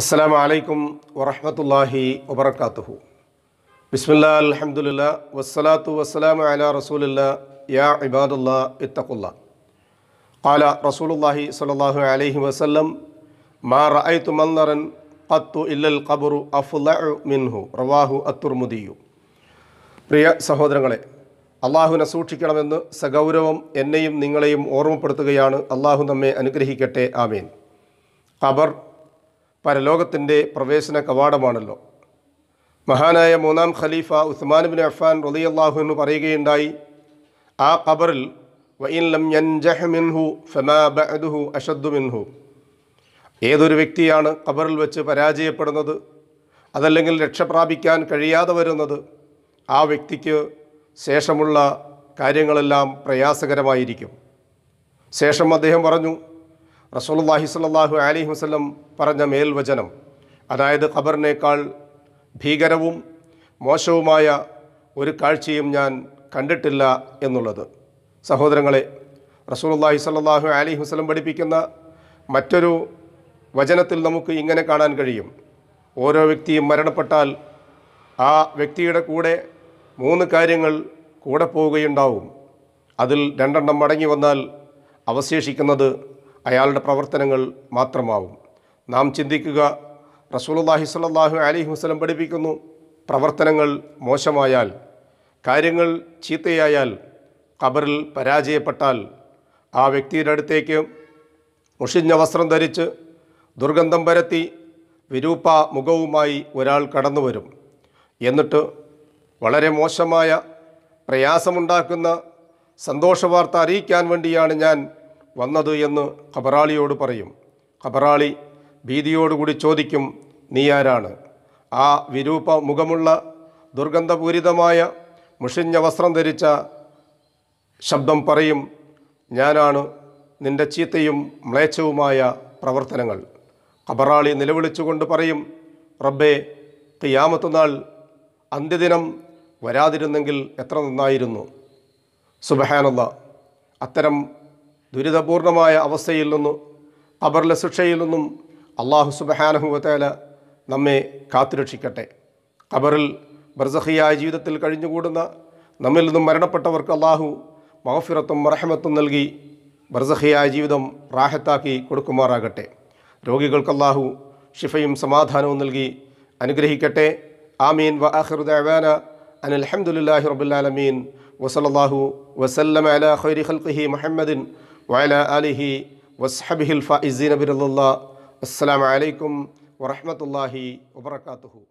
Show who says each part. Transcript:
Speaker 1: അസ്സാം വലൈക്കും വറഹമത്തല്ലാഹി വബർക്കാത്തുഹു ബിസ്മില്ലാ അലഹമുല്ല വസ്സലാത്തു വസ്സലാം അല റസൂലില്ല യാ ഇബാദുല്ല ഇത്തഖുല്ല കാല رسول الله അലൈഹി വസ്ലം മാ وسلم മന്ദറൻ رأيت ഇല്ലൽ കബുറു إلا മിൻഹു റവാഹു അത്തുർ മുദിയു പ്രിയ സഹോദരങ്ങളെ അള്ളാഹുവിനെ സൂക്ഷിക്കണമെന്ന് സഗൗരവം എന്നെയും നിങ്ങളെയും ഓർമ്മപ്പെടുത്തുകയാണ് അള്ളാഹു നമ്മെ അനുഗ്രഹിക്കട്ടെ ആമീൻ ഖബർ പരലോകത്തിൻ്റെ പ്രവേശന കവാടമാണല്ലോ മഹാനായ മൂന്നാം ഖലീഫ ഉസ്മാൻ ബിൻ അഫ്ഫാൻ റലിയല്ലാഹു എന്ന് പറയുകയുണ്ടായി ആ ഖബറിൽ വൈൻ ലം മിൻഹു ഫമാ മിൻഹു ഏതൊരു വ്യക്തിയാണ് ഖബറിൽ വെച്ച് പരാജയപ്പെടുന്നത് അതല്ലെങ്കിൽ രക്ഷ പ്രാപിക്കാൻ കഴിയാതെ വരുന്നത് ആ വ്യക്തിക്ക് ശേഷമുള്ള കാര്യങ്ങളെല്ലാം പ്രയാസകരമായിരിക്കും ശേഷം അദ്ദേഹം പറഞ്ഞു റസൂലുള്ളാഹി സ്വല്ലല്ലാഹു അലൈഹി വസല്ലം പറഞ്ഞ മേൽവചനം അതായത് ഖബറിനേക്കാൾ ഭീകരവും മോശവുമായ ഒരു കാഴ്ചയും ഞാൻ കണ്ടിട്ടില്ല എന്നുള്ളത് സഹോദരങ്ങളെ റസൂലുള്ളാഹി സ്വല്ലല്ലാഹു അലൈഹി വസല്ലം പഠിപ്പിക്കുന്ന മറ്റൊരു വചനത്തിൽ നമുക്ക് ഇങ്ങനെ കാണാൻ കഴിയും ഓരോ വ്യക്തിയും മരണപ്പെട്ടാൽ ആ വ്യക്തിയുടെ കൂടെ മൂന്ന് കാര്യങ്ങൾ കൂടെ പോവുകയുണ്ടാവും അതിൽ രണ്ടെണ്ണം മടങ്ങി വന്നാൽ അവശേഷിക്കുന്നത് അയാളുടെ പ്രവർത്തനങ്ങൾ മാത്രമാവും നാം ചിന്തിക്കുക റസൂലുല്ലാഹി സ്വല്ലാഹു അലി വസ്ലം പഠിപ്പിക്കുന്നു പ്രവർത്തനങ്ങൾ മോശമായാൽ കാര്യങ്ങൾ ചീത്തയായാൽ ഖബറിൽ പരാജയപ്പെട്ടാൽ ആ വ്യക്തിയുടെ അടുത്തേക്ക് മുഷിഞ്ഞ വസ്ത്രം ധരിച്ച് ദുർഗന്ധം പരത്തി വിരൂപ മുഖവുമായി ഒരാൾ കടന്നു വരും എന്നിട്ട് വളരെ മോശമായ പ്രയാസമുണ്ടാക്കുന്ന സന്തോഷവാർത്ത അറിയിക്കാൻ വേണ്ടിയാണ് ഞാൻ വന്നത് എന്ന് ഖബറാളിയോട് പറയും ഖബറാളി ഭീതിയോടുകൂടി ചോദിക്കും നീ ആരാണ് ആ വിരൂപ മുഖമുള്ള ദുർഗന്ധപൂരിതമായ മുഷിഞ്ഞ വസ്ത്രം ധരിച്ച ശബ്ദം പറയും ഞാനാണ് നിന്റെ ചീത്തയും മ്ലേച്ഛവുമായ പ്രവർത്തനങ്ങൾ കബറാളി നിലവിളിച്ചുകൊണ്ട് പറയും റബ്ബേ കിയാമത്തുനാൾ അന്ത്യദിനം വരാതിരുന്നെങ്കിൽ എത്ര നന്നായിരുന്നു സുബഹാനുള്ള അത്തരം ദുരിതപൂർണമായ അവസ്ഥയിൽ നിന്നും ഖബറിലെ ശിക്ഷയിൽ നിന്നും അള്ളാഹു സുബഹാനഹുവല നമ്മെ കാത്തുരക്ഷിക്കട്ടെ ഖബറിൽ ബർസഹിയായ ജീവിതത്തിൽ കഴിഞ്ഞുകൂടുന്ന നമ്മിൽ നിന്നും മരണപ്പെട്ടവർക്ക് അള്ളാഹു മഹഫിറത്തും മറഹമത്തും നൽകി ബർസഹിയായ ജീവിതം റാഹത്താക്കി കൊടുക്കുമാറാകട്ടെ രോഗികൾക്ക് അള്ളാഹു ഷിഫയും സമാധാനവും നൽകി അനുഗ്രഹിക്കട്ടെ ആമീൻ വ അഹ്റുദാന അൻ അലഹമുല്ലാഹി റബുല്ലാലമീൻ വസലല്ലാഹു വസല്ലം അല ഖൈരി ഖൽഖിഹി മുഹമ്മദിൻ വയല അലിഹി വസ്ഹബിഹിൽ ഫൈസീൻ അബിറുല്ല അസ്സാം വലൈക്കും വറഹമത്തല്ലാഹി വബർക്കാത്തുഹു